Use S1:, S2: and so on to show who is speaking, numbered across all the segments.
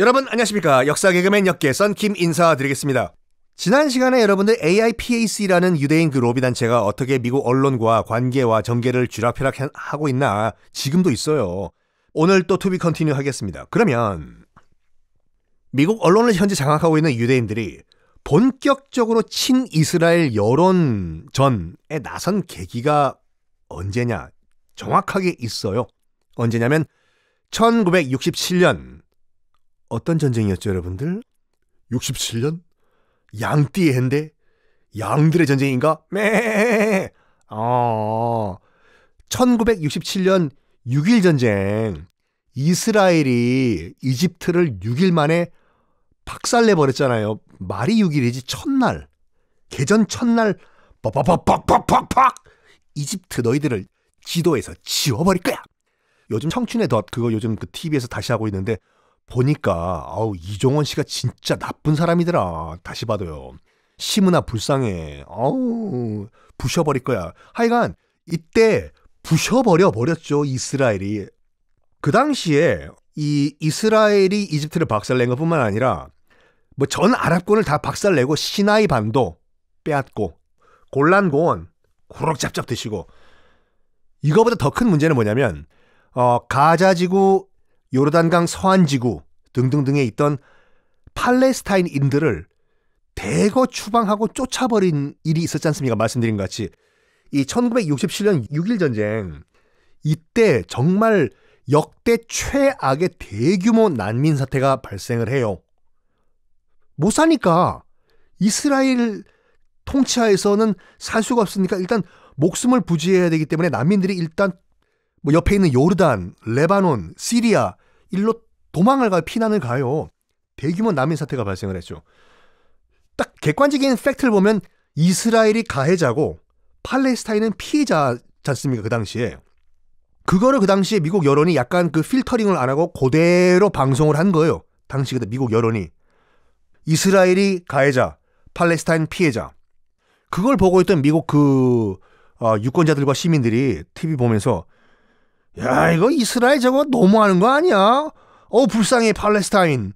S1: 여러분 안녕하십니까 역사 개그맨 역계선 김 인사드리겠습니다. 지난 시간에 여러분들 AIPAC라는 유대인 그 로비 단체가 어떻게 미국 언론과 관계와 전개를 쥐락펴락하고 있나 지금도 있어요. 오늘 또 투비 컨티뉴 하겠습니다. 그러면 미국 언론을 현재 장악하고 있는 유대인들이 본격적으로 친이스라엘 여론전에 나선 계기가 언제냐 정확하게 있어요. 언제냐면 1967년 어떤 전쟁이었죠, 여러분들? 67년 양띠의 해인데 양들의 전쟁인가? 매. 네. 어. 1967년 6일 전쟁. 이스라엘이 이집트를 6일 만에 박살내 버렸잖아요. 말이 6일이지 첫날. 개전 첫날 빡빡빡빡빡빡 이집트 너희들을 지도에서 지워버릴 거야. 요즘 청춘의 덫 그거 요즘 그 TV에서 다시 하고 있는데 보니까 아우 이종원 씨가 진짜 나쁜 사람이더라. 다시 봐도요. 심은아 불쌍해. 아우 부셔버릴 거야. 하여간 이때 부셔버려 버렸죠 이스라엘이. 그 당시에 이 이스라엘이 이집트를 박살낸 것뿐만 아니라 뭐 전 아랍권을 다 박살내고 시나이 반도 빼앗고 골란공원 고록잡잡 드시고 이거보다 더 큰 문제는 뭐냐면 어, 가자지구 요르단강 서안 지구 등등등에 있던 팔레스타인인들을 대거 추방하고 쫓아버린 일이 있었지 않습니까? 말씀드린 것 같이 이 1967년 6 1 전쟁 이때 정말 역대 최악의 대규모 난민 사태가 발생을 해요. 못 사니까 이스라엘 통치하에서는 살 수가 없으니까 일단 목숨을 부지해야 되기 때문에 난민들이 일단 뭐 옆에 있는 요르단, 레바논, 시리아 일로 도망을 가요. 피난을 가요. 대규모 난민 사태가 발생을 했죠. 딱 객관적인 팩트를 보면 이스라엘이 가해자고 팔레스타인은 피해자잖습니까 그 당시에. 그거를 그 당시에 미국 여론이 약간 그 필터링을 안 하고 그대로 방송을 한 거예요. 당시 그때 미국 여론이 이스라엘이 가해자, 팔레스타인 피해자. 그걸 보고 있던 미국 그 어, 유권자들과 시민들이 TV 보면서 야, 이거 이스라엘 저거 너무하는 거 아니야? 어, 불쌍해, 팔레스타인.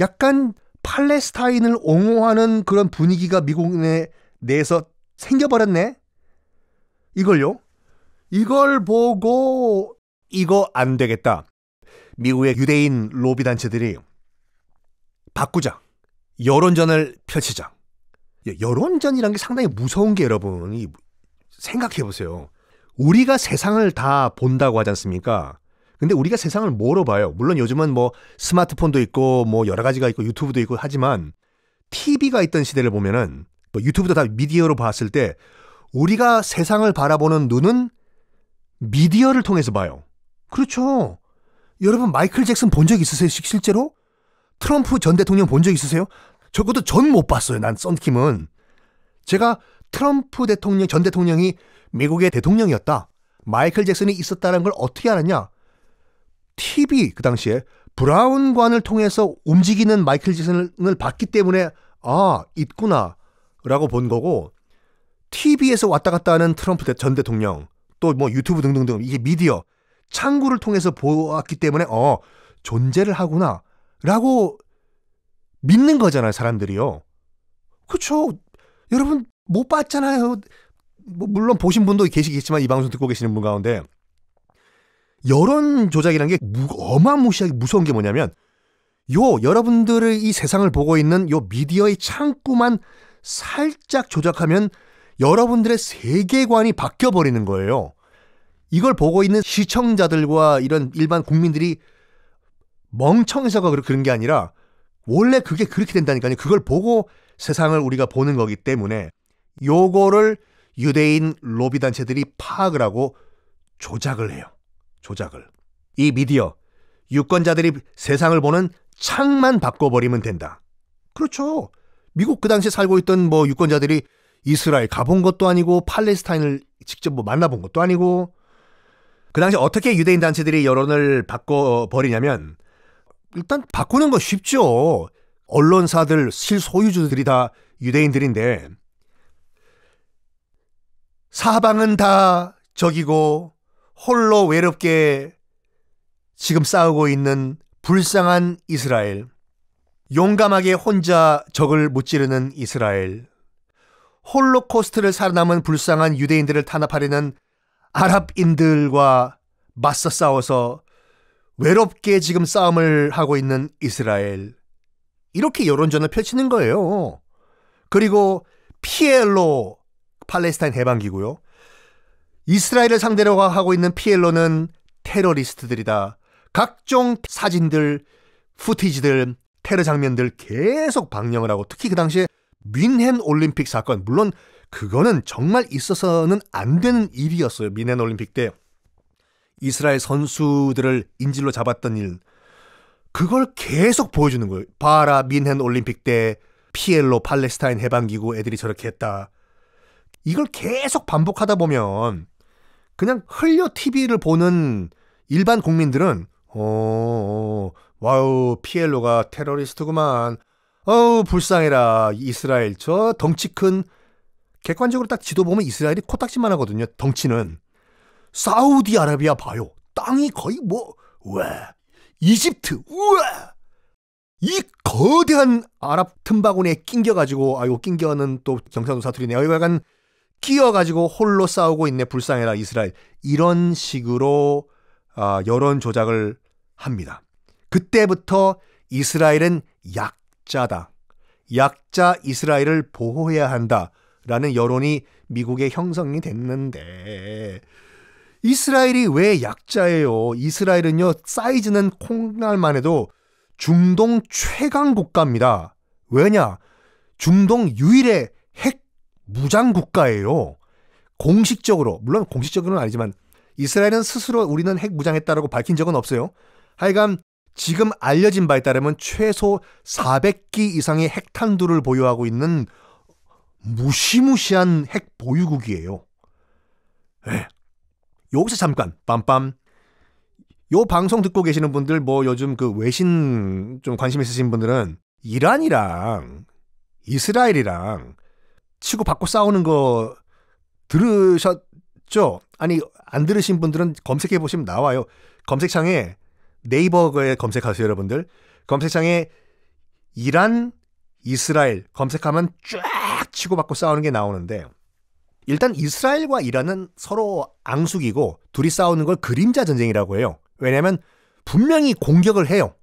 S1: 약간 팔레스타인을 옹호하는 그런 분위기가 미국 내, 에서 생겨버렸네? 이걸요? 이걸 보고, 이거 안 되겠다. 미국의 유대인 로비단체들이 바꾸자. 여론전을 펼치자. 예, 여론전이란 게 상당히 무서운 게 여러분, 이 생각해 보세요. 우리가 세상을 다 본다고 하지 않습니까? 근데 우리가 세상을 뭐로 봐요? 물론 요즘은 뭐 스마트폰도 있고 뭐 여러 가지가 있고 유튜브도 있고 하지만 TV가 있던 시대를 보면은 뭐 유튜브도 다 미디어로 봤을 때 우리가 세상을 바라보는 눈은 미디어를 통해서 봐요. 그렇죠. 여러분 마이클 잭슨 본 적 있으세요? 실제로? 트럼프 전 대통령 본 적 있으세요? 적어도 전 못 봤어요. 난 썬킴은. 제가 트럼프 대통령 전 대통령이 미국의 대통령이었다. 마이클 잭슨이 있었다는 걸 어떻게 알았냐? TV 그 당시에 브라운관을 통해서 움직이는 마이클 잭슨을 봤기 때문에 아 있구나라고 본 거고 TV에서 왔다 갔다 하는 트럼프 전 대통령 또 뭐 유튜브 등등등 이게 미디어 창구를 통해서 보았기 때문에 어 존재를 하구나라고 믿는 거잖아요 사람들이요. 그렇죠. 여러분 못 봤잖아요. 뭐 물론 보신 분도 계시겠지만 이 방송 듣고 계시는 분 가운데 여론 조작이라는 게 무, 어마무시하게 무서운 게 뭐냐면 요여러분들의이 세상을 보고 있는 요 미디어의 창구만 살짝 조작하면 여러분들의 세계관이 바뀌어 버리는 거예요. 이걸 보고 있는 시청자들과 이런 일반 국민들이 멍청해서가 그런 게 아니라 원래 그게 그렇게 된다니까요. 그걸 보고 세상을 우리가 보는 거기 때문에 요거를 유대인 로비 단체들이 파악을 하고 조작을 해요. 조작을. 이 미디어 유권자들이 세상을 보는 창만 바꿔버리면 된다. 그렇죠. 미국 그 당시에 살고 있던 뭐 유권자들이 이스라엘 가본 것도 아니고 팔레스타인을 직접 뭐 만나본 것도 아니고 그 당시 어떻게 유대인 단체들이 여론을 바꿔버리냐면 일단 바꾸는 거 쉽죠. 언론사들 실소유주들이 다 유대인들인데 사방은 다 적이고 홀로 외롭게 지금 싸우고 있는 불쌍한 이스라엘. 용감하게 혼자 적을 무찌르는 이스라엘. 홀로코스트를 살아남은 불쌍한 유대인들을 탄압하려는 아랍인들과 맞서 싸워서 외롭게 지금 싸움을 하고 있는 이스라엘. 이렇게 여론전을 펼치는 거예요. 그리고 피엘로 팔레스타인 해방기고요. 이스라엘을 상대로 하고 있는 피엘로는 테러리스트들이다. 각종 사진들, 푸티지들, 테러 장면들 계속 방영을 하고 특히 그 당시에 민헨 올림픽 사건 물론 그거는 정말 있어서는 안 되는 일이었어요. 민헨 올림픽 때 이스라엘 선수들을 인질로 잡았던 일 그걸 계속 보여주는 거예요. 봐라 민헨 올림픽 때 피엘로 팔레스타인 해방기구 애들이 저렇게 했다. 이걸 계속 반복하다 보면 그냥 흘려 TV를 보는 일반 국민들은 어, 어, 와우 피엘로가 테러리스트구만. 어우 불쌍해라 이스라엘 저 덩치 큰 객관적으로 딱 지도 보면 이스라엘이 코딱지만 하거든요. 덩치는 사우디아라비아 봐요. 땅이 거의 뭐 와. 이집트 우와. 이 거대한 아랍 틈바구니에 낑겨가지고 아이고 낑겨는 또 경상도 사투리네요. 이거 약간 끼어가지고 홀로 싸우고 있네 불쌍해라 이스라엘 이런 식으로 아, 여론 조작을 합니다. 그때부터 이스라엘은 약자다. 약자 이스라엘을 보호해야 한다라는 여론이 미국에 형성이 됐는데 이스라엘이 왜 약자예요? 이스라엘은요 사이즈는 콩날만 해도 중동 최강 국가입니다. 왜냐? 중동 유일의 무장 국가예요. 공식적으로 물론 공식적으로는 아니지만 이스라엘은 스스로 우리는 핵 무장했다라고 밝힌 적은 없어요. 하여간 지금 알려진 바에 따르면 최소 400기 이상의 핵탄두를 보유하고 있는 무시무시한 핵 보유국이에요. 네. 여기서 잠깐 빰빰. 요 방송 듣고 계시는 분들 뭐 요즘 그 외신 좀 관심 있으신 분들은 이란이랑 이스라엘이랑 치고 받고 싸우는 거 들으셨죠? 아니 안 들으신 분들은 검색해 보시면 나와요. 검색창에 네이버에 검색하세요, 여러분들. 검색창에 이란 이스라엘 검색하면 쫙 치고 받고 싸우는 게 나오는데 일단 이스라엘과 이란은 서로 앙숙이고 둘이 싸우는 걸 그림자 전쟁이라고 해요. 왜냐하면 분명히 공격을 해요.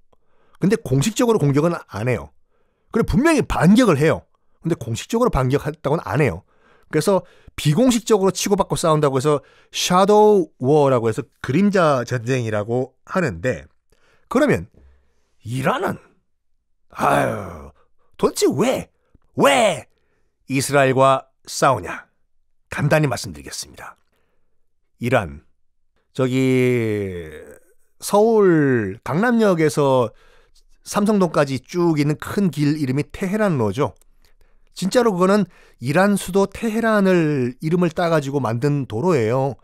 S1: 근데 공식적으로 공격은 안 해요. 그리고 분명히 반격을 해요. 근데 공식적으로 반격했다고는 안 해요. 그래서 비공식적으로 치고받고 싸운다고 해서 샤도우 워라고 해서 그림자 전쟁이라고 하는데 그러면 이란은 아유 도대체 왜왜 이스라엘과 싸우냐? 간단히 말씀드리겠습니다. 이란 저기 서울 강남역에서 삼성동까지 쭉 있는 큰 길 이름이 테헤란로죠. 진짜로 그거는 이란 수도 테헤란을 이름을 따가지고 만든 도로예요.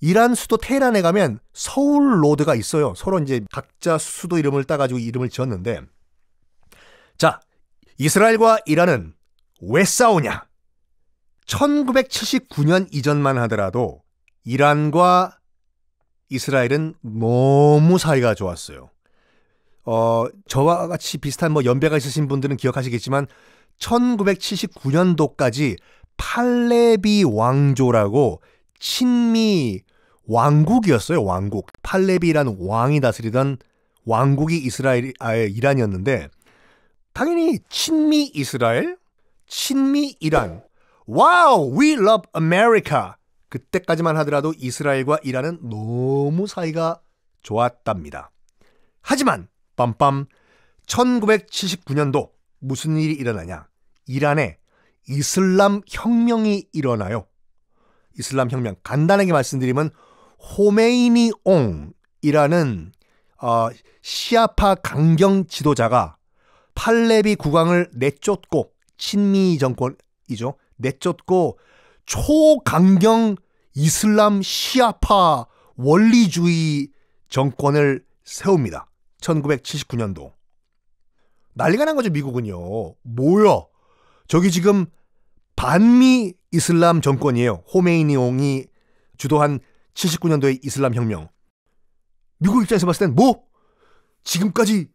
S1: 이란 수도 테헤란에 가면 서울 로드가 있어요. 서로 이제 각자 수도 이름을 따가지고 이름을 지었는데. 자, 이스라엘과 이란은 왜 싸우냐? 1979년 이전만 하더라도 이란과 이스라엘은 너무 사이가 좋았어요. 어, 저와 같이 비슷한 뭐 연배가 있으신 분들은 기억하시겠지만 1979년도까지 팔레비 왕조라고 친미 왕국이었어요. 왕국. 팔레비라는 왕이 다스리던 왕국이 이스라엘 아예 이란이었는데 당연히 친미 이스라엘, 친미 이란. 와우, wow, we love America. 그때까지만 하더라도 이스라엘과 이란은 너무 사이가 좋았답니다. 하지만 빰빰 1979년도 무슨 일이 일어나냐? 이란에 이슬람 혁명이 일어나요. 이슬람 혁명 간단하게 말씀드리면 호메이니 옹이라는 어, 시아파 강경 지도자가 팔레비 국왕을 내쫓고 친미 정권이죠. 내쫓고 초강경 이슬람 시아파 원리주의 정권을 세웁니다. 1979년도. 난리가 난 거죠, 미국은요. 뭐야? 저기 지금 반미 이슬람 정권이에요. 호메이니옹이 주도한 79년도의 이슬람 혁명. 미국 입장에서 봤을 땐 뭐? 지금까지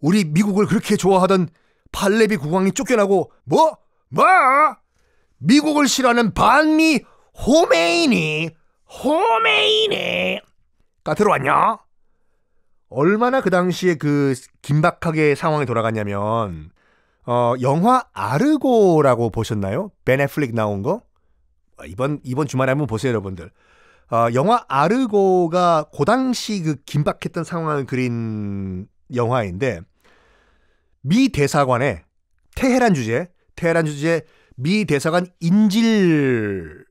S1: 우리 미국을 그렇게 좋아하던 팔레비 국왕이 쫓겨나고 뭐? 뭐? 미국을 싫어하는 반미 호메이니 호메이니 가 들어왔냐? 얼마나 그 당시에 그 긴박하게 상황이 돌아갔냐면 어 영화 아르고라고 보셨나요? 베네플릭 나온 거 아, 이번 이번 주말에 한번 보세요 여러분들. 어, 영화 아르고가 그 당시 그 긴박했던 상황을 그린 영화인데 미 대사관에 테헤란 주제 테헤란 주제미 대사관 인질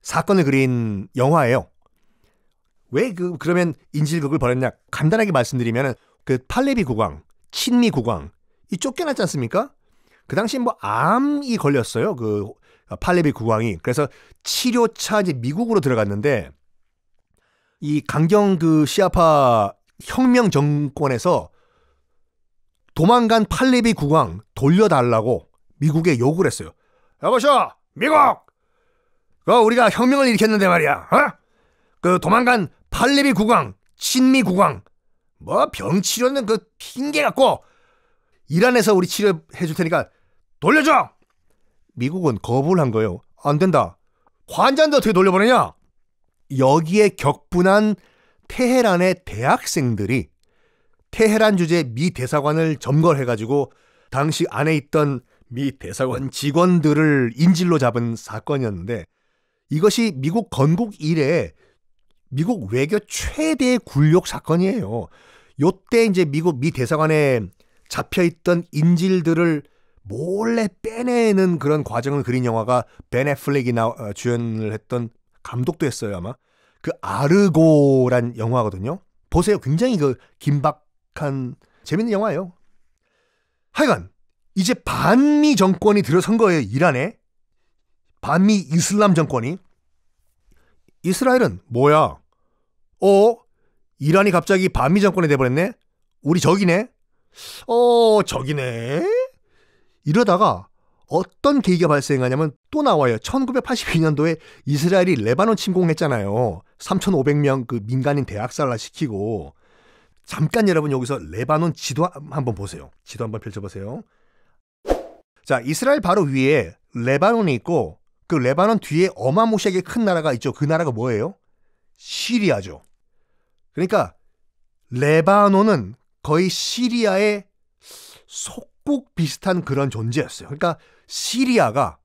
S1: 사건을 그린 영화예요. 왜그 그러면 인질극을 벌였냐? 간단하게 말씀드리면은 그 팔레비 국왕, 친미 국왕 이 쫓겨났지 않습니까? 그 당시 뭐 암이 걸렸어요. 그 팔레비 국왕이 그래서 치료차 이제 미국으로 들어갔는데 이 강경 그 시아파 혁명 정권에서 도망간 팔레비 국왕 돌려달라고 미국에 요구를 했어요. 여보셔 미국, 그 우리가 혁명을 일으켰는데 말이야. 어? 그 도망간 팔레비 국왕, 친미 국왕, 뭐병 치료는 그 핑계 같고 이란에서 우리 치료해 줄 테니까 돌려줘. 미국은 거부를 한 거예요. 안 된다. 환자인데 어떻게 돌려보내냐? 여기에 격분한 테헤란의 대학생들이 테헤란 주재 미 대사관을 점거해가지고 당시 안에 있던 미 대사관 직원들을 인질로 잡은 사건이었는데 이것이 미국 건국 이래 미국 외교 최대 굴욕 사건이에요. 요때 이제 미국 미 대사관에 잡혀 있던 인질들을 몰래 빼내는 그런 과정을 그린 영화가 벤 애플렉이 나 어, 주연을 했던 감독도 했어요 아마 그 아르고란 영화거든요. 보세요, 굉장히 그 긴박한 재밌는 영화예요. 하여간 이제 반미 정권이 들어선 거예요 이란에 반미 이슬람 정권이 이스라엘은 뭐야 어? 이란이 갑자기 반미 정권이 돼버렸네? 우리 적이네? 어, 적이네? 이러다가 어떤 계기가 발생하냐면 또 나와요. 1982년도에 이스라엘이 레바논 침공했잖아요. 3,500명 그 민간인 대학살라 시키고. 잠깐 여러분 여기서 레바논 지도 한번 보세요. 지도 한번 펼쳐보세요. 자, 이스라엘 바로 위에 레바논이 있고 그 레바논 뒤에 어마무시하게 큰 나라가 있죠. 그 나라가 뭐예요? 시리아죠. 그러니까 레바논은 거의 시리아의 속국 비슷한 그런 존재였어요. 그러니까 시리아가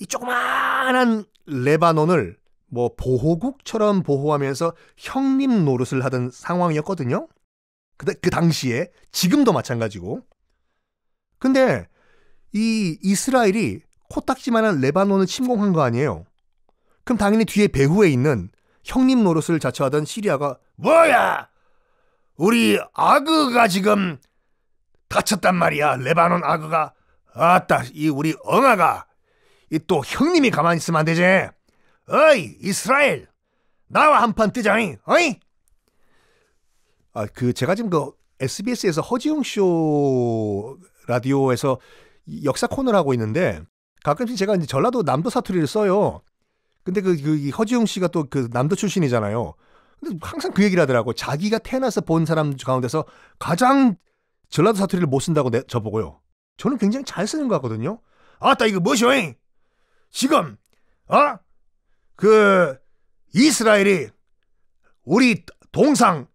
S1: 이조그만한 레바논을 뭐 보호국처럼 보호하면서 형님 노릇을 하던 상황이었거든요. 그, 그 당시에 지금도 마찬가지고. 근데 이 이스라엘이 코딱지만한 레바논을 침공한 거 아니에요. 그럼 당연히 뒤에 배후에 있는 형님 노릇을 자처하던 시리아가 뭐야? 우리 아그가 지금 다쳤단 말이야. 레바논 아그가. 아따, 이 우리 엉아가. 이 또 형님이 가만히 있으면 안 되지. 어이, 이스라엘. 나와 한 판 뜨자잉. 어이? 아, 그 제가 지금 그 SBS에서 허지웅 쇼 라디오에서 역사 코너를 하고 있는데 가끔씩 제가 이제 전라도 남도 사투리를 써요. 근데 그, 그 허지웅 씨가 또 그 남도 출신이잖아요. 근데 항상 그 얘기를 하더라고. 자기가 태어나서 본 사람 가운데서 가장 전라도 사투리를 못 쓴다고 내, 저보고요. 저는 굉장히 잘 쓰는 것 같거든요. 아따 이거 뭐셔잉? 지금 어? 그 이스라엘이 우리 동상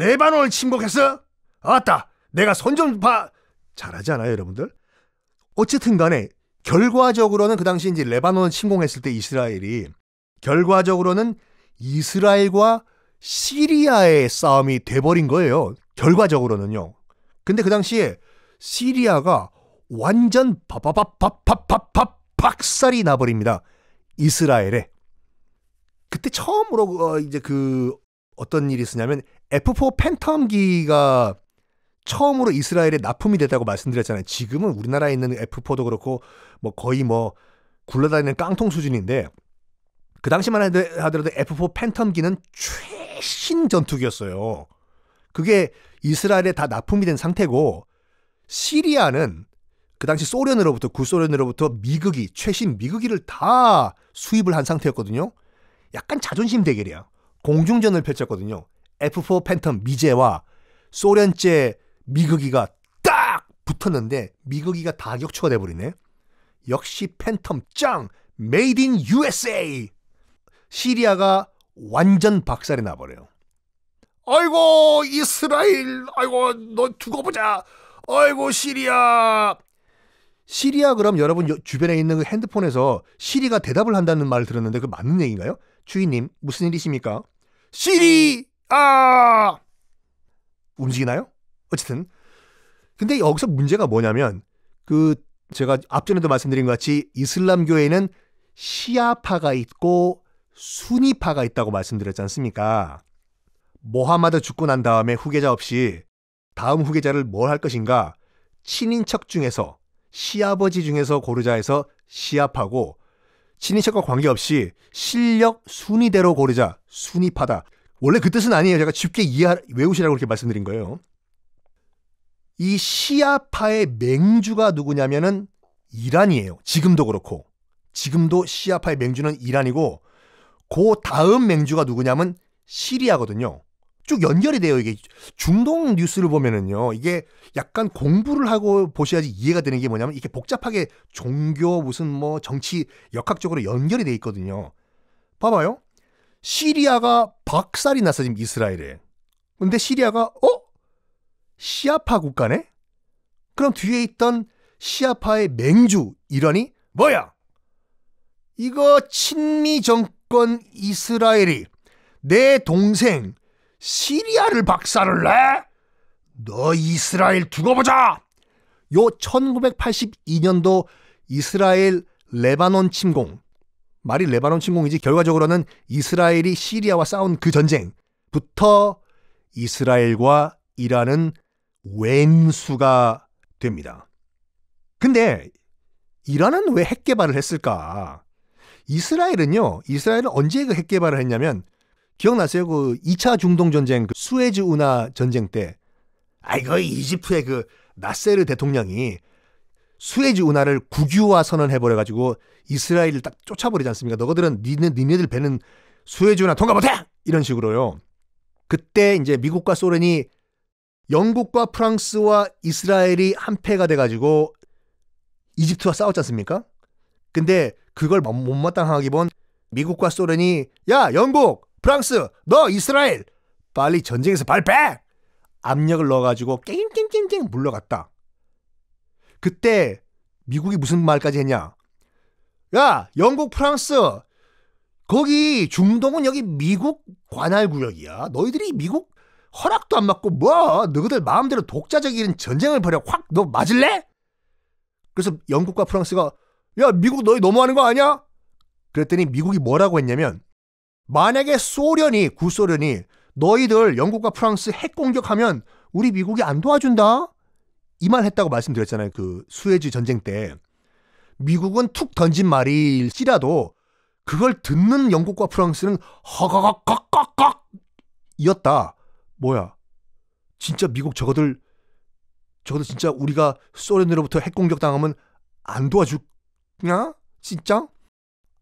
S1: 레바논을 침공했어? 아따 내가 손 좀 봐. 잘하지 않아요 여러분들? 어쨌든 간에 결과적으로는 그 당시 이제 레바논 을 침공했을 때 이스라엘이 결과적으로는 이스라엘과 시리아의 싸움이 돼버린 거예요. 결과적으로는요. 근데 그 당시에 시리아가 완전 바바바바바바바 박살이 나버립니다. 이스라엘에. 그때 처음으로 그, 어 이제 그 어떤 일이 있었냐면 F4 팬텀기가 처음으로 이스라엘에 납품이 됐다고 말씀드렸잖아요. 지금은 우리나라에 있는 F4도 그렇고 뭐 거의 뭐 굴러다니는 깡통 수준인데 그 당시만 하더라도 F4 팬텀기는 최신 전투기였어요. 그게 이스라엘에 다 납품이 된 상태고 시리아는 그 당시 소련으로부터 구소련으로부터 미극이 최신 미극이를다 수입을 한 상태였거든요. 약간 자존심 대결이야. 공중전을 펼쳤거든요. F4 팬텀 미제와 소련제 미극이가딱 붙었는데 미극이가다 격추가 돼버리네. 역시 팬텀 짱! 메이드 인 USA! 시리아가 완전 박살이 나버려요. 아이고 이스라엘 아이고 너 두고 보자 아이고 시리아 시리아 그럼 여러분 주변에 있는 그 핸드폰에서 시리가 대답을 한다는 말을 들었는데 그 맞는 얘기인가요? 주인님 무슨 일이십니까? 시리아 움직이나요? 어쨌든 근데 여기서 문제가 뭐냐면 그 제가 앞전에도 말씀드린 것 같이 이슬람교에는 시아파가 있고 순이파가 있다고 말씀드렸지 않습니까? 모하마드 죽고 난 다음에 후계자 없이 다음 후계자를 뭘 할 것인가? 친인척 중에서 시아버지 중에서 고르자 해서 시아파고 친인척과 관계없이 실력 순위대로 고르자 순위파다. 원래 그 뜻은 아니에요. 제가 쉽게 이해 외우시라고 그렇게 말씀드린 거예요. 이 시아파의 맹주가 누구냐면은 이란이에요. 지금도 그렇고. 지금도 시아파의 맹주는 이란이고 그 다음 맹주가 누구냐면 시리아거든요. 쭉 연결이 돼요. 이게 중동 뉴스를 보면은요. 이게 약간 공부를 하고 보셔야지 이해가 되는 게 뭐냐면 이게 렇 복잡하게 종교 무슨 뭐 정치 역학적으로 연결이 돼 있거든요. 봐봐요. 시리아가 박살이 났어 지금 이스라엘에. 근데 시리아가 어? 시아파 국가네? 그럼 뒤에 있던 시아파의 맹주 이러니 뭐야? 이거 친미 정권 이스라엘이 내 동생 시리아를 박살을 내? 너 이스라엘 두고 보자! 요 1982년도 이스라엘 레바논 침공. 말이 레바논 침공이지 결과적으로는 이스라엘이 시리아와 싸운 그 전쟁부터 이스라엘과 이란는 왼수가 됩니다. 근데 이란은 왜 핵개발을 했을까? 이스라엘은요, 이스라엘은 언제 그 핵개발을 했냐면, 기억나세요? 그 2차 중동전쟁, 그 수에즈 운하 전쟁 때, 아, 이거 그 이집트의 그 나세르 대통령이 수에즈 운하를 국유화 선언해버려가지고 이스라엘을 딱 쫓아버리지 않습니까? 너희들은 니네, 니네들 배는 수에즈 운하 통과 못해! 이런 식으로요. 그때 이제 미국과 소련이 영국과 프랑스와 이스라엘이 한패가 돼가지고 이집트와 싸웠지 않습니까? 근데 그걸 못마땅하게 본 미국과 소련이 야 영국 프랑스 너 이스라엘 빨리 전쟁에서 발패 압력을 넣어가지고 깽깽깽깽 물러갔다 그때 미국이 무슨 말까지 했냐 야 영국 프랑스 거기 중동은 여기 미국 관할 구역이야 너희들이 미국 허락도 안 맞고 뭐 너희들 마음대로 독자적인 전쟁을 벌여 확 너 맞을래? 그래서 영국과 프랑스가 야 미국 너희 너무하는 거 아니야? 그랬더니 미국이 뭐라고 했냐면 만약에 소련이 구소련이 너희들 영국과 프랑스 핵 공격하면 우리 미국이 안 도와준다 이 말 했다고 말씀드렸잖아요 그 수에즈 전쟁 때 미국은 툭 던진 말일지라도 그걸 듣는 영국과 프랑스는 허걱걱걱걱 이었다 뭐야? 진짜 미국 저거들 저거들 진짜 우리가 소련으로부터 핵 공격 당하면 안 도와주냐? 진짜?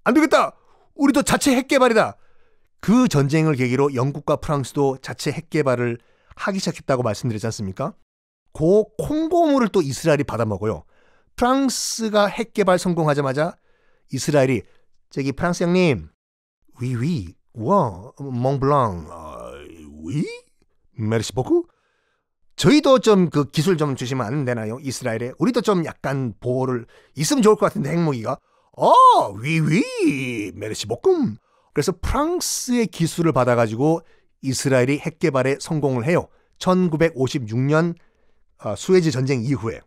S1: 안 되겠다. 우리도 자체 핵 개발이다. 그 전쟁을 계기로 영국과 프랑스도 자체 핵 개발을 하기 시작했다고 말씀드렸지 않습니까? 고 콩고물을 또 이스라엘이 받아먹어요. 프랑스가 핵 개발 성공하자마자 이스라엘이 저기 프랑스 형님 위위 와 몽블랑 어, 위 메르시 보크. 저희도 좀 그 기술 좀 주시면 안 되나요? 이스라엘에 우리도 좀 약간 보호를 있으면 좋을 것 같은데 핵무기가 어 위 위 메르시 보음 그래서 프랑스의 기술을 받아가지고 이스라엘이 핵 개발에 성공을 해요. 1956년 아, 수에즈 전쟁 이후에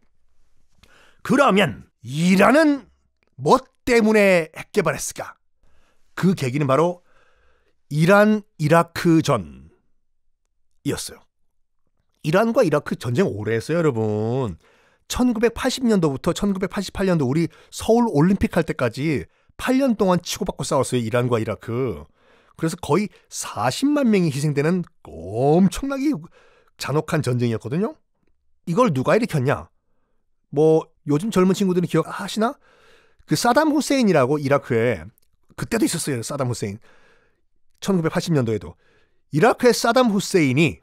S1: 그러면 이란은 뭐 때문에 핵 개발했을까? 그 계기는 바로 이란 이라크 전 이었어요. 이란과 이라크 전쟁 오래 했어요, 여러분. 1980년도부터 1988년도 우리 서울 올림픽 할 때까지 8년 동안 치고받고 싸웠어요, 이란과 이라크. 그래서 거의 40만 명이 희생되는 엄청나게 잔혹한 전쟁이었거든요. 이걸 누가 일으켰냐? 뭐 요즘 젊은 친구들은 기억하시나? 그 사담 후세인이라고 이라크에 그때도 있었어요. 사담 후세인. 1980년도에도 이라크의 사담 후세인이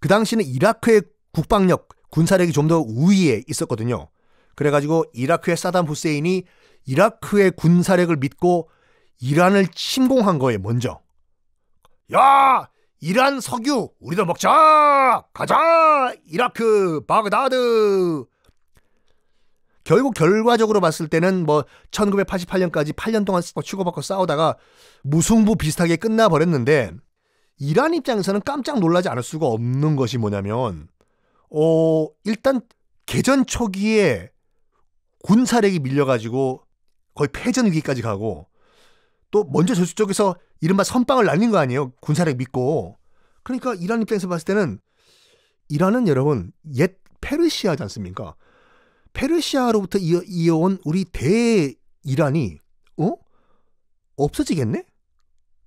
S1: 그 당시는 이라크의 국방력, 군사력이 좀 더 우위에 있었거든요. 그래가지고 이라크의 사담 후세인이 이라크의 군사력을 믿고 이란을 침공한 거예요, 먼저. 야! 이란 석유! 우리도 먹자! 가자! 이라크! 바그다드! 결국 결과적으로 봤을 때는 뭐 1988년까지 8년 동안 치고받고 뭐 싸우다가 무승부 비슷하게 끝나버렸는데 이란 입장에서는 깜짝 놀라지 않을 수가 없는 것이 뭐냐면 어 일단 개전 초기에 군사력이 밀려가지고 거의 패전 위기까지 가고 또 먼저 저쪽 쪽에서 이른바 선빵을 날린 거 아니에요 군사력 믿고 그러니까 이란 입장에서 봤을 때는 이란은 여러분 옛 페르시아지 않습니까? 페르시아로부터 이어, 이어, 온 우리 대 이란이 어 없어지겠네?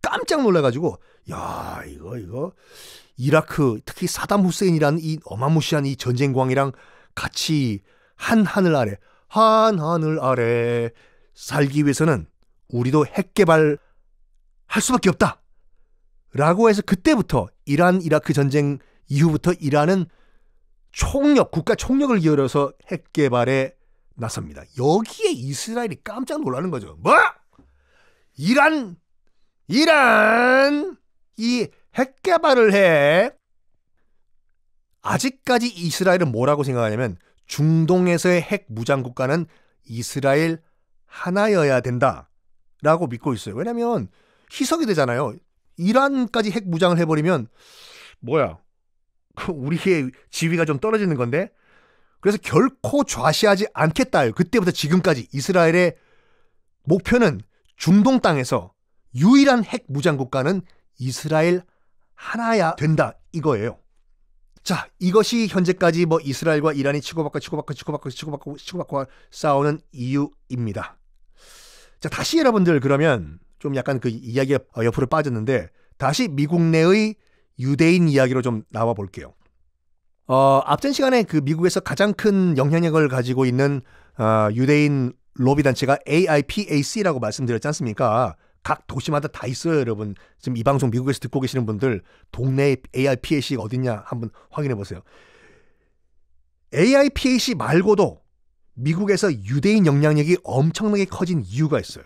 S1: 깜짝 놀라가지고 야, 이거, 이거, 이라크, 특히 사담 후세인이라는 이 어마무시한 이 전쟁광이랑 같이 한 하늘 아래, 한 하늘 아래 살기 위해서는 우리도 핵 개발할 수밖에 없다. 라고 해서 그때부터 이란 이라크 전쟁 이후부터 이란은 총력, 국가 총력을 기울여서 핵 개발에 나섭니다. 여기에 이스라엘이 깜짝 놀라는 거죠. 뭐? 이란 이란 이 핵개발을 해. 아직까지 이스라엘은 뭐라고 생각하냐면 중동에서의 핵 무장 국가는 이스라엘 하나여야 된다. 라고 믿고 있어요. 왜냐면 희석이 되잖아요. 이란까지 핵 무장을 해버리면 뭐야 그 우리의 지위가 좀 떨어지는 건데 그래서 결코 좌시하지 않겠다 그때부터 지금까지 이스라엘의 목표는 중동 땅에서 유일한 핵 무장 국가는 이스라엘 하나야 된다 이거예요. 자, 이것이 현재까지 뭐 이스라엘과 이란이 치고받고 치고받고 치고받고 치고받고 치고받고 싸우는 이유입니다. 자, 다시 여러분들 그러면 좀 약간 그 이야기가 옆으로 빠졌는데 다시 미국 내의 유대인 이야기로 좀 나와 볼게요. 어, 앞전 시간에 그 미국에서 가장 큰 영향력을 가지고 있는 어, 유대인 로비 단체가 AIPAC라고 말씀드렸지 않습니까? 각 도시마다 다 있어요, 여러분. 지금 이 방송 미국에서 듣고 계시는 분들 동네 에 AI PAC가 어딨냐 한번 확인해 보세요. AI PAC 말고도 미국에서 유대인 영향력이 엄청나게 커진 이유가 있어요.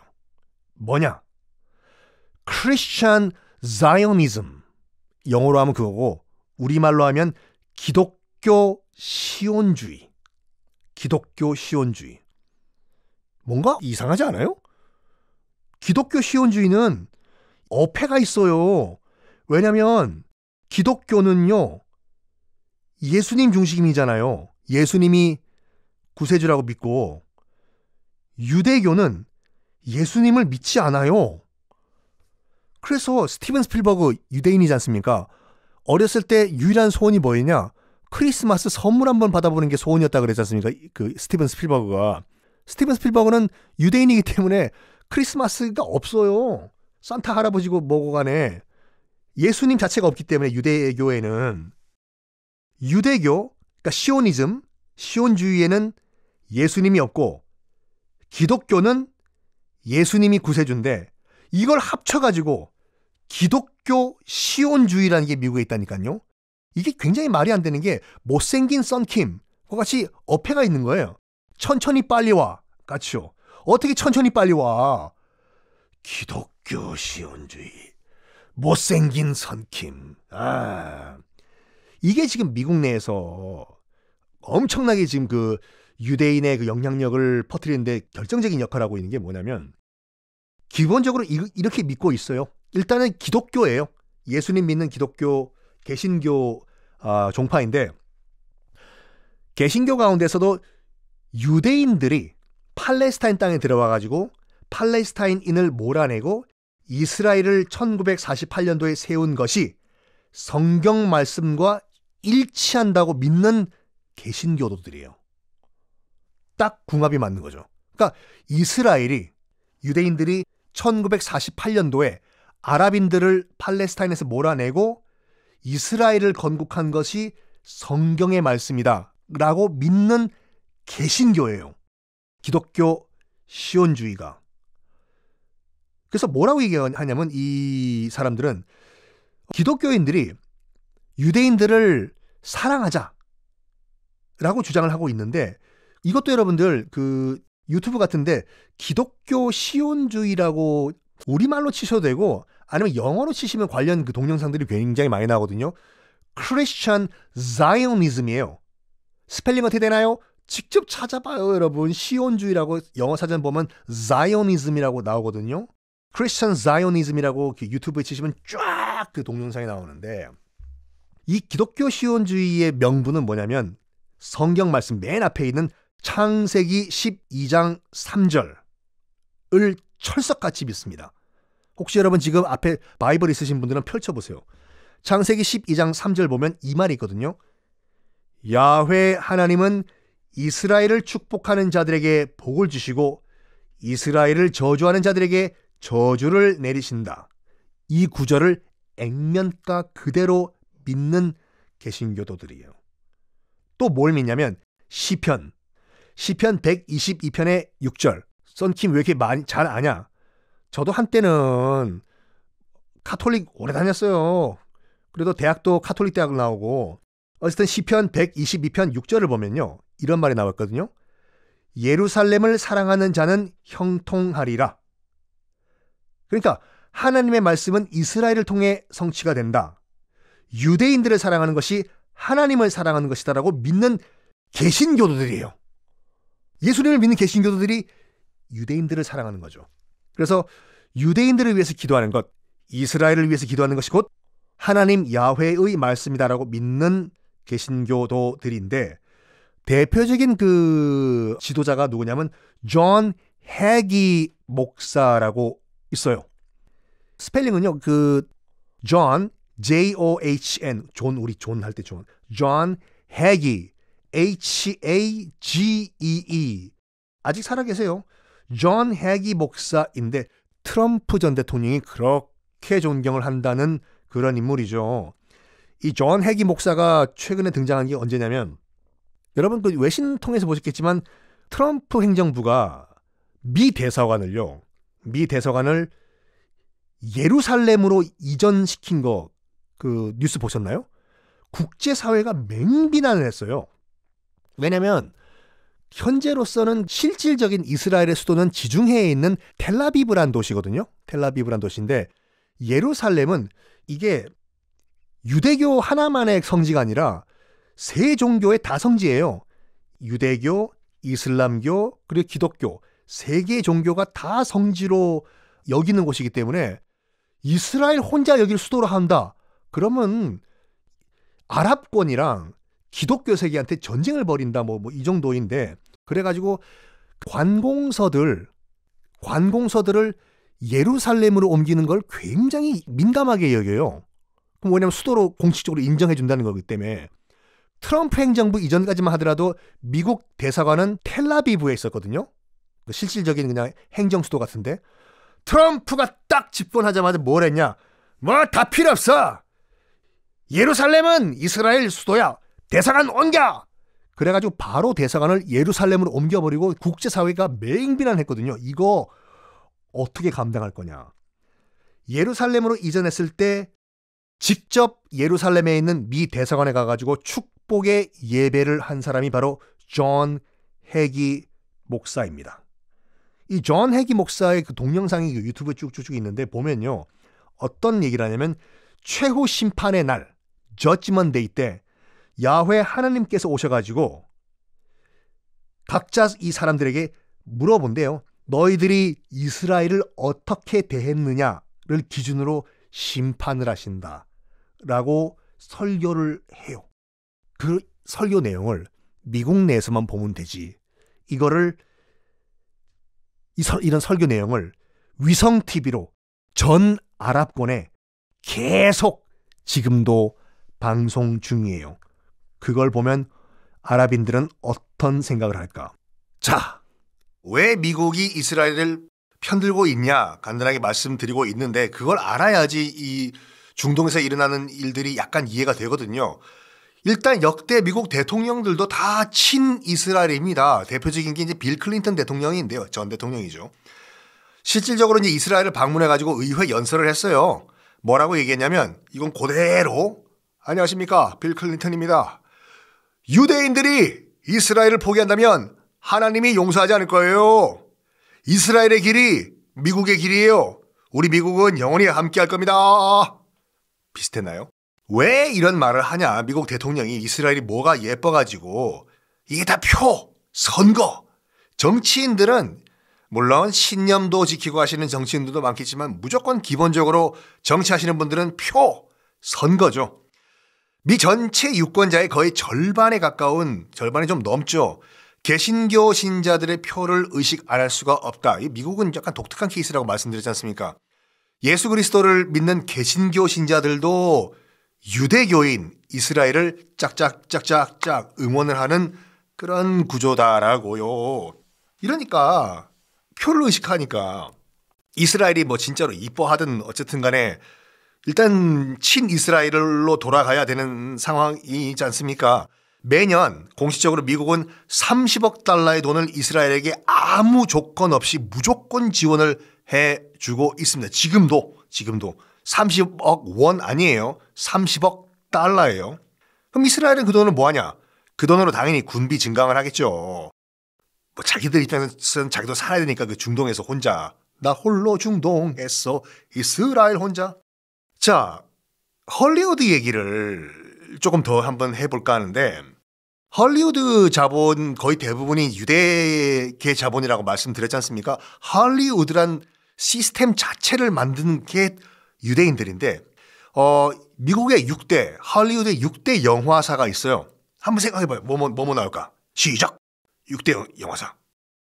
S1: 뭐냐? Christian Zionism. 영어로 하면 그거고 우리말로 하면 기독교 시온주의. 기독교 시온주의. 뭔가 이상하지 않아요? 기독교 시온주의는 어폐가 있어요. 왜냐면 기독교는요, 예수님 중심이잖아요. 예수님이 구세주라고 믿고, 유대교는 예수님을 믿지 않아요. 그래서 스티븐 스필버그 유대인이지 않습니까? 어렸을 때 유일한 소원이 뭐였냐? 크리스마스 선물 한번 받아보는 게 소원이었다 고 그랬지 않습니까? 그 스티븐 스필버그가. 스티븐 스필버그는 유대인이기 때문에 크리스마스가 없어요. 산타 할아버지고 뭐고 간에 예수님 자체가 없기 때문에 유대교에는 유대교, 그러니까 시오니즘, 시온주의에는 예수님이 없고 기독교는 예수님이 구세주인데 이걸 합쳐가지고 기독교 시온주의라는 게 미국에 있다니까요. 이게 굉장히 말이 안 되는 게 못생긴 썬킴과 같이 어폐가 있는 거예요. 천천히 빨리 와. 같이요. 어떻게 천천히 빨리 와? 기독교 시온주의. 못생긴 선킴. 아. 이게 지금 미국 내에서 엄청나게 지금 그 유대인의 그 영향력을 퍼뜨리는데 결정적인 역할을 하고 있는 게 뭐냐면 기본적으로 이, 이렇게 믿고 있어요. 일단은 기독교예요. 예수님 믿는 기독교, 개신교 아, 종파인데 개신교 가운데서도 유대인들이 팔레스타인 땅에 들어와 가지고 팔레스타인인을 몰아내고 이스라엘을 1948년도에 세운 것이 성경 말씀과 일치한다고 믿는 개신교도들이에요. 딱 궁합이 맞는 거죠. 그러니까 이스라엘이 유대인들이 1948년도에 아랍인들을 팔레스타인에서 몰아내고 이스라엘을 건국한 것이 성경의 말씀이다. 라고 믿는 개신교예요. 기독교 시온주의가. 그래서 뭐라고 얘기하냐면 이 사람들은 기독교인들이 유대인들을 사랑하자 라고 주장을 하고 있는데 이것도 여러분들 그 유튜브 같은데 기독교 시온주의라고 우리말로 치셔도 되고 아니면 영어로 치시면 관련 그 동영상들이 굉장히 많이 나오거든요. Christian Zionism이에요. 스펠링 어떻게 되나요? 직접 찾아봐요, 여러분. 시온주의라고 영어 사전 보면 자이오니즘이라고 나오거든요. 크리스천 자이오니즘이라고 유튜브에 치시면 쫙 그 동영상이 나오는데 이 기독교 시온주의의 명분은 뭐냐면 성경 말씀 맨 앞에 있는 창세기 12장 3절을 철석같이 믿습니다. 혹시 여러분 지금 앞에 바이블 있으신 분들은 펼쳐보세요. 창세기 12장 3절 보면 이 말이 있거든요. 야훼 하나님은 이스라엘을 축복하는 자들에게 복을 주시고 이스라엘을 저주하는 자들에게 저주를 내리신다. 이 구절을 액면가 그대로 믿는 개신교도들이에요. 또 뭘 믿냐면 시편 시편 122편의 6절. 썬킴 왜 이렇게 많이 잘 아냐? 저도 한때는 카톨릭 오래 다녔어요. 그래도 대학도 카톨릭 대학 을 나오고 어쨌든 시편 122편 6절을 보면요. 이런 말이 나왔거든요. 예루살렘을 사랑하는 자는 형통하리라. 그러니까 하나님의 말씀은 이스라엘을 통해 성취가 된다. 유대인들을 사랑하는 것이 하나님을 사랑하는 것이다라고 믿는 개신교도들이에요. 예수님을 믿는 개신교도들이 유대인들을 사랑하는 거죠. 그래서 유대인들을 위해서 기도하는 것, 이스라엘을 위해서 기도하는 것이 곧 하나님 야훼의 말씀이다라고 믿는 개신교도들인데 대표적인 그 지도자가 누구냐면 존 해기 목사라고 있어요. 스펠링은요. 그 존 J O H N 존 우리 존 할 때 존. 존 해기 H A G E E 아직 살아 계세요. 존 해기 목사인데 트럼프 전 대통령이 그렇게 존경을 한다는 그런 인물이죠. 이 존 해기 목사가 최근에 등장한 게 언제냐면 여러분 그 외신 통해서 보셨겠지만 트럼프 행정부가 미 대사관을요. 미 대사관을 예루살렘으로 이전시킨 거 그 뉴스 보셨나요? 국제사회가 맹비난을 했어요. 왜냐면 현재로서는 실질적인 이스라엘의 수도는 지중해에 있는 텔라비브란 도시거든요. 텔라비브란 도시인데 예루살렘은 이게 유대교 하나만의 성지가 아니라 세 종교의 다성지예요. 유대교, 이슬람교, 그리고 기독교 세 개의 종교가 다 성지로 여기는 곳이기 때문에 이스라엘 혼자 여기를 수도로 한다. 그러면 아랍권이랑 기독교 세계한테 전쟁을 벌인다 뭐이 뭐 정도인데 그래 가지고 관공서들 관공서들을 예루살렘으로 옮기는 걸 굉장히 민감하게 여겨요. 그럼 뭐냐면 수도로 공식적으로 인정해 준다는 거기 때문에 트럼프 행정부 이전까지만 하더라도 미국 대사관은 텔라비브에 있었거든요. 그 실질적인 그냥 행정 수도 같은데 트럼프가 딱 집권하자마자 뭘 했냐? 뭐 다 필요 없어. 예루살렘은 이스라엘 수도야. 대사관 옮겨. 그래가지고 바로 대사관을 예루살렘으로 옮겨버리고 국제사회가 맹비난했거든요. 이거 어떻게 감당할 거냐? 예루살렘으로 이전했을 때 직접 예루살렘에 있는 미 대사관에 가가지고 축 축복의 예배를 한 사람이 바로 존 해기 목사입니다. 이 존 해기 목사의 그 동영상이 그 유튜브에 쭉쭉쭉 있는데 보면요. 어떤 얘기를 하냐면 최후 심판의 날, 저지먼 데이 때 야훼 하나님께서 오셔가지고 각자 이 사람들에게 물어본대요. 너희들이 이스라엘을 어떻게 대했느냐를 기준으로 심판을 하신다. 라고 설교를 해요. 그 설교 내용을 미국 내에서만 보면 되지. 이거를 이 서, 이런 설교 내용을 위성 TV로 전 아랍권에 계속 지금도 방송 중이에요. 그걸 보면 아랍인들은 어떤 생각을 할까? 자, 왜 미국이 이스라엘을 편들고 있냐 간단하게 말씀드리고 있는데 그걸 알아야지 이 중동에서 일어나는 일들이 약간 이해가 되거든요. 일단 역대 미국 대통령들도 다 친이스라엘입니다. 대표적인 게 이제 빌 클린턴 대통령인데요. 전 대통령이죠. 실질적으로 이제 이스라엘을 방문해가지고 의회 연설을 했어요. 뭐라고 얘기했냐면 이건 그대로 안녕하십니까. 빌 클린턴입니다. 유대인들이 이스라엘을 포기한다면 하나님이 용서하지 않을 거예요. 이스라엘의 길이 미국의 길이에요. 우리 미국은 영원히 함께할 겁니다. 비슷했나요? 왜 이런 말을 하냐? 미국 대통령이 이스라엘이 뭐가 예뻐가지고 이게 다 표, 선거. 정치인들은 물론 신념도 지키고 하시는 정치인들도 많겠지만 무조건 기본적으로 정치하시는 분들은 표, 선거죠. 미 전체 유권자의 거의 절반에 가까운 절반이 좀 넘죠. 개신교 신자들의 표를 의식 안 할 수가 없다. 미국은 약간 독특한 케이스라고 말씀드렸지 않습니까? 예수 그리스도를 믿는 개신교 신자들도 유대교인 이스라엘을 짝짝짝짝짝 응원을 하는 그런 구조다라고요. 이러니까 표를 의식하니까 이스라엘이 뭐 진짜로 이뻐하든 어쨌든 간에 일단 친이스라엘로 돌아가야 되는 상황이지 않습니까? 매년 공식적으로 미국은 30억 달러의 돈을 이스라엘에게 아무 조건 없이 무조건 지원을 해 주고 있습니다. 지금도, 지금도. 30억 원 아니에요. 30억 달러예요. 그럼 이스라엘은 그 돈을 뭐하냐? 그 돈으로 당연히 군비 증강을 하겠죠. 뭐 자기들 입장에서는 자기도 살아야 되니까 그 중동에서 혼자 나 홀로 중동에서 이스라엘 혼자. 자, 헐리우드 얘기를 조금 더 한번 해볼까 하는데 헐리우드 자본 거의 대부분이 유대계 자본이라고 말씀드렸지 않습니까? 헐리우드란 시스템 자체를 만드는 게 유대인들인데 어, 미국의 6대 할리우드의 6대 영화사가 있어요. 한번 생각해봐요. 뭐뭐 뭐뭐 나올까? 시작. 6대 영화사.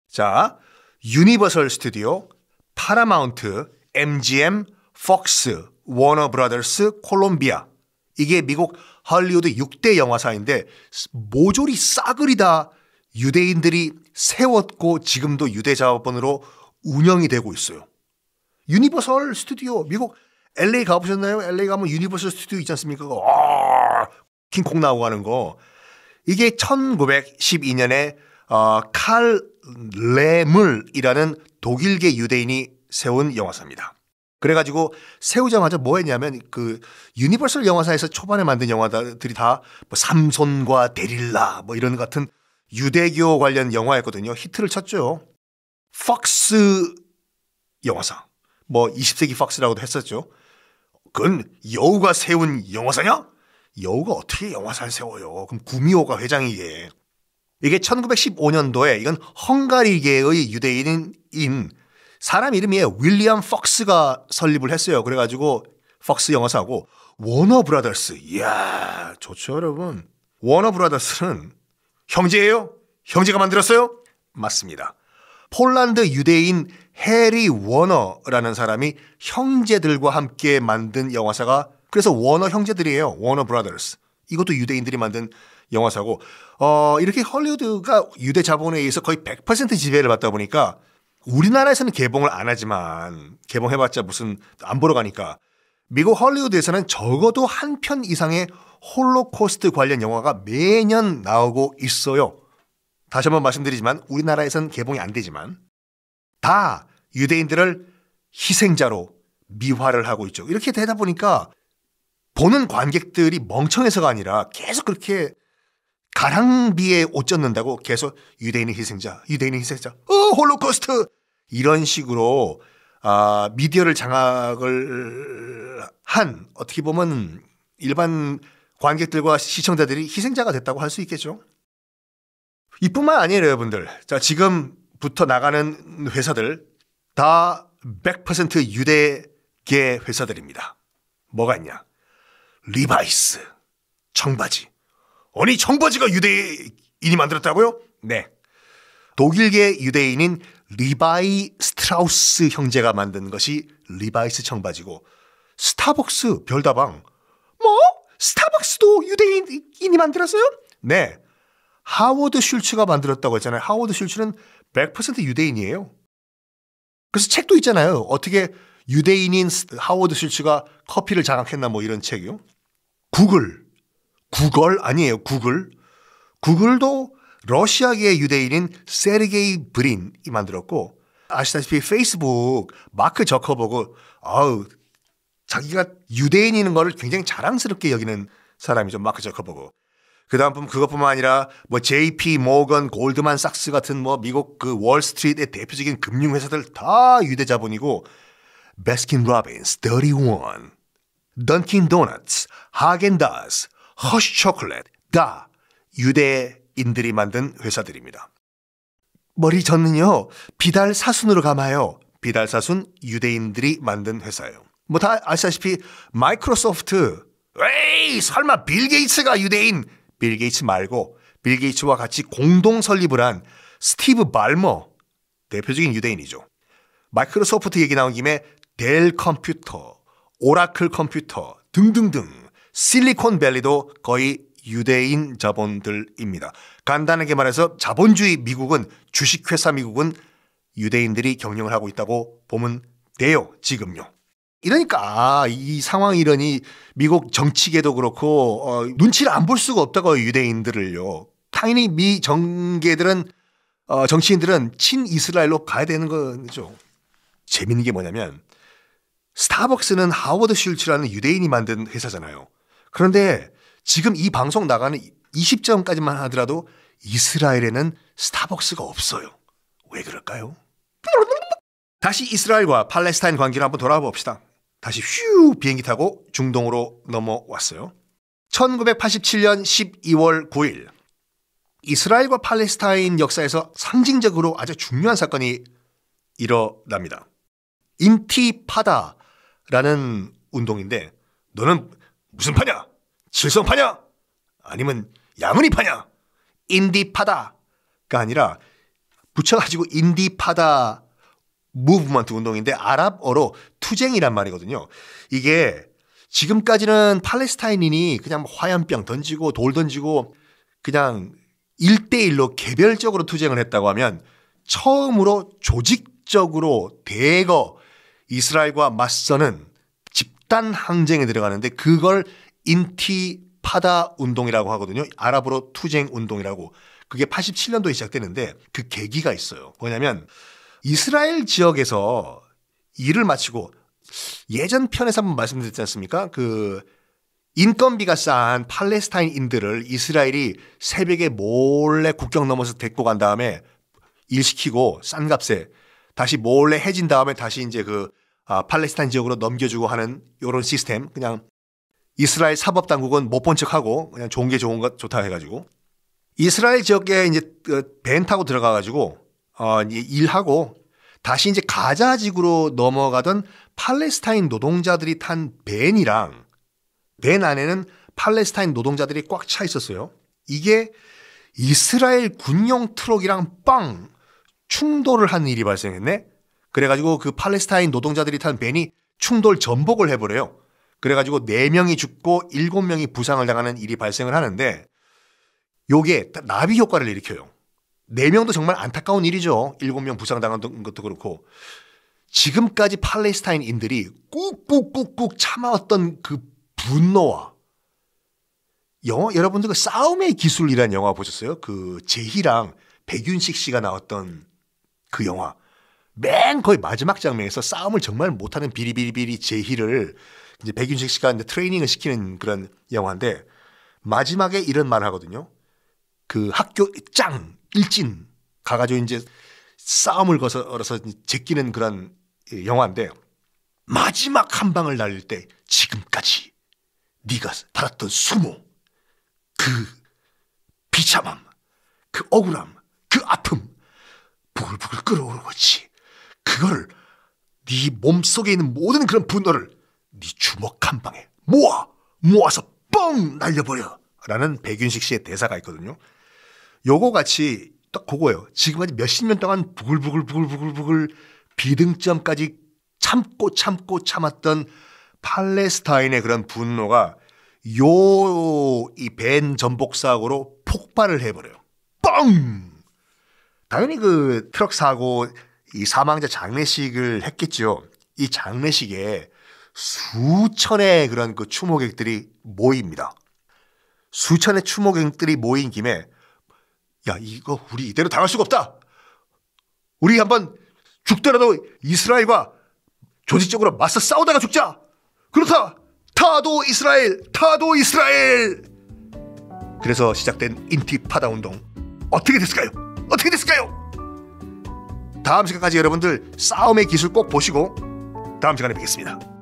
S1: 자, 유니버설 스튜디오, 파라마운트, MGM, 폭스, 워너 브라더스, 콜롬비아. 이게 미국 할리우드 6대 영화사인데 모조리 싸그리 다 유대인들이 세웠고 지금도 유대 자본으로 운영이 되고 있어요. 유니버설 스튜디오 미국 LA 가보셨나요? LA 가면 유니버설 스튜디오 있지 않습니까? 어, 킹콩 나오고 가는 거. 이게 1912년에 어, 칼 레물이라는 독일계 유대인이 세운 영화사입니다. 그래가지고 세우자마자 뭐 했냐면 그 유니버설 영화사에서 초반에 만든 영화들이 다 뭐 삼손과 데릴라 뭐 이런 같은 유대교 관련 영화였거든요. 히트를 쳤죠. 팍스 영화사. 뭐 20세기 팍스라고도 했었죠. 그건 여우가 세운 영화사냐? 여우가 어떻게 영화사를 세워요? 그럼 구미호가 회장이게. 이게 1915년도에 이건 헝가리계의 유대인인 사람 이름이 윌리엄 폭스가 설립을 했어요. 그래가지고 폭스 영화사하고 워너 브라더스. 이야 좋죠 여러분. 워너 브라더스는 형제예요? 형제가 만들었어요? 맞습니다. 폴란드 유대인 해리 워너라는 사람이 형제들과 함께 만든 영화사가 그래서 워너 형제들이에요. 워너 브라더스. 이것도 유대인들이 만든 영화사고 어 이렇게 헐리우드가 유대 자본에 의해서 거의 100% 지배를 받다 보니까 우리나라에서는 개봉을 안 하지만 개봉해봤자 무슨 안 보러 가니까 미국 헐리우드에서는 적어도 한 편 이상의 홀로코스트 관련 영화가 매년 나오고 있어요. 다시 한번 말씀드리지만 우리나라에선 개봉이 안 되지만 다 유대인들을 희생자로 미화를 하고 있죠. 이렇게 되다 보니까 보는 관객들이 멍청해서가 아니라 계속 그렇게 가랑비에 옷 젖는다고 계속 유대인의 희생자, 유대인의 희생자, 어, 홀로코스트! 이런 식으로 아, 미디어를 장악을 한 어떻게 보면 일반 관객들과 시청자들이 희생자가 됐다고 할 수 있겠죠. 이뿐만 아니에요, 여러분들. 자, 지금부터 나가는 회사들 다 100% 유대계 회사들입니다. 뭐가 있냐? 리바이스, 청바지. 아니, 청바지가 유대인이 만들었다고요? 네. 독일계 유대인인 리바이 스트라우스 형제가 만든 것이 리바이스 청바지고 스타벅스 별다방 뭐 스타벅스도 유대인이 만들었어요? 네 하워드 슐츠가 만들었다고 했잖아요. 하워드 슐츠는 100% 유대인이에요. 그래서 책도 있잖아요. 어떻게 유대인인 하워드 슐츠가 커피를 장악했나 뭐 이런 책이요. 구글. 구걸 아니에요. 구글. 구글도 러시아계 유대인인 세르게이 브린이 만들었고 아시다시피 페이스북 마크 저커버그 아우 자기가 유대인인 거를 굉장히 자랑스럽게 여기는 사람이죠. 마크 저커버그. 그다음 뿐 그것뿐만 아니라 뭐 JP 모건 골드만 삭스 같은 뭐 미국 그 월스트리트의 대표적인 금융 회사들 다 유대 자본이고 베스킨 로빈스 31 던킨 도넛스 하겐다스 허쉬 초콜릿 다 유대인들이 만든 회사들입니다. 머리 저는요 비달 사순으로 감아요. 비달 사순 유대인들이 만든 회사예요. 뭐 다 아시다시피 마이크로소프트 에이 설마 빌 게이츠가 유대인 빌 게이츠 말고 빌 게이츠와 같이 공동 설립을 한 스티브 발머 대표적인 유대인이죠. 마이크로소프트 얘기 나온 김에 델 컴퓨터, 오라클 컴퓨터 등등등 실리콘밸리도 거의 유대인 자본들입니다. 간단하게 말해서 자본주의 미국은 주식회사 미국은 유대인들이 경영을 하고 있다고 보면 돼요. 지금요. 이러니까 아, 이 상황 이러니 미국 정치계도 그렇고 어, 눈치를 안 볼 수가 없다고 유대인들을요. 당연히 미 정계들은 어, 정치인들은 친 이스라엘로 가야 되는 거죠. 재밌는 게 뭐냐면 스타벅스는 하워드 슐츠라는 유대인이 만든 회사잖아요. 그런데 지금 이 방송 나가는 20점까지만 하더라도 이스라엘에는 스타벅스가 없어요. 왜 그럴까요? 다시 이스라엘과 팔레스타인 관계를 한번 돌아봅시다. 와 다시 휴 비행기 타고 중동으로 넘어왔어요. 1987년 12월 9일 이스라엘과 팔레스타인 역사에서 상징적으로 아주 중요한 사건이 일어납니다. 인티파다라는 운동인데 너는 무슨 파냐? 칠성파냐? 아니면 야무니파냐? 인디파다가 아니라 붙여가지고 인디파다 무브먼트 운동인데 아랍어로 투쟁이란 말이거든요. 이게 지금까지는 팔레스타인인이 그냥 화염병 던지고 돌 던지고 그냥 1대1로 개별적으로 투쟁을 했다고 하면 처음으로 조직적으로 대거 이스라엘과 맞서는 집단 항쟁에 들어가는데 그걸 인티파다 운동이라고 하거든요. 아랍어로 투쟁 운동이라고. 그게 87년도에 시작되는데 그 계기가 있어요. 뭐냐면 이스라엘 지역에서 일을 마치고 예전 편에서 한번 말씀드렸지 않습니까? 그 인건비가 싼 팔레스타인인들을 이스라엘이 새벽에 몰래 국경 넘어서 데리고 간 다음에 일시키고 싼 값에 다시 몰래 해진 다음에 다시 이제 그 아, 팔레스타인 지역으로 넘겨주고 하는 요런 시스템 그냥 이스라엘 사법 당국은 못 본 척하고 그냥 좋은 게 좋은 것 좋다 해가지고 이스라엘 지역에 이제 그 벤 타고 들어가가지고 어, 이제 일하고 다시 이제 가자지구로 넘어가던 팔레스타인 노동자들이 탄 벤이랑 벤 안에는 팔레스타인 노동자들이 꽉 차 있었어요. 이게 이스라엘 군용 트럭이랑 빵 충돌을 한 일이 발생했네. 그래가지고 그 팔레스타인 노동자들이 탄 벤이 충돌 전복을 해버려요. 그래가지고 4명이 죽고 7명이 부상을 당하는 일이 발생을 하는데 요게 나비 효과를 일으켜요. 4명도 정말 안타까운 일이죠. 7명 부상당한 것도 그렇고. 지금까지 팔레스타인인들이 꾹꾹꾹꾹 참아왔던 그 분노와 영화 여러분들 그 싸움의 기술이란 영화 보셨어요? 그 제희랑 백윤식 씨가 나왔던 그 영화. 맨 거의 마지막 장면에서 싸움을 정말 못하는 비리비리비리 제희를 이제 백윤식 씨가 이제 트레이닝을 시키는 그런 영화인데 마지막에 이런 말 하거든요. 그 학교 짱 일진 가가지고 이제 싸움을 걸어서 제끼는 그런 예, 영화인데 마지막 한 방을 날릴 때 지금까지 네가 받았던 수모 그 비참함 그 억울함 그 아픔 부글부글 끓어오르겠지 그걸 네 몸속에 있는 모든 그런 분노를 네 주먹 한 방에 모아 모아서 뻥 날려버려 라는 백윤식 씨의 대사가 있거든요 요거 같이 딱 그거예요. 지금까지 몇십 년 동안 부글부글 부글부글 비등점까지 참고 참고 참았던 팔레스타인의 그런 분노가 요 이 벤 전복 사고로 폭발을 해버려요. 뻥! 당연히 그 트럭 사고 이 사망자 장례식을 했겠죠. 이 장례식에 수천의 그런 그 추모객들이 모입니다. 수천의 추모객들이 모인 김에 야, 이거 우리 이대로 당할 수가 없다. 우리 한번 죽더라도 이스라엘과 조직적으로 맞서 싸우다가 죽자. 그렇다. 타도 이스라엘, 타도 이스라엘. 그래서 시작된 인티파다 운동 어떻게 됐을까요? 어떻게 됐을까요? 다음 시간까지 여러분들 싸움의 기술 꼭 보시고 다음 시간에 뵙겠습니다.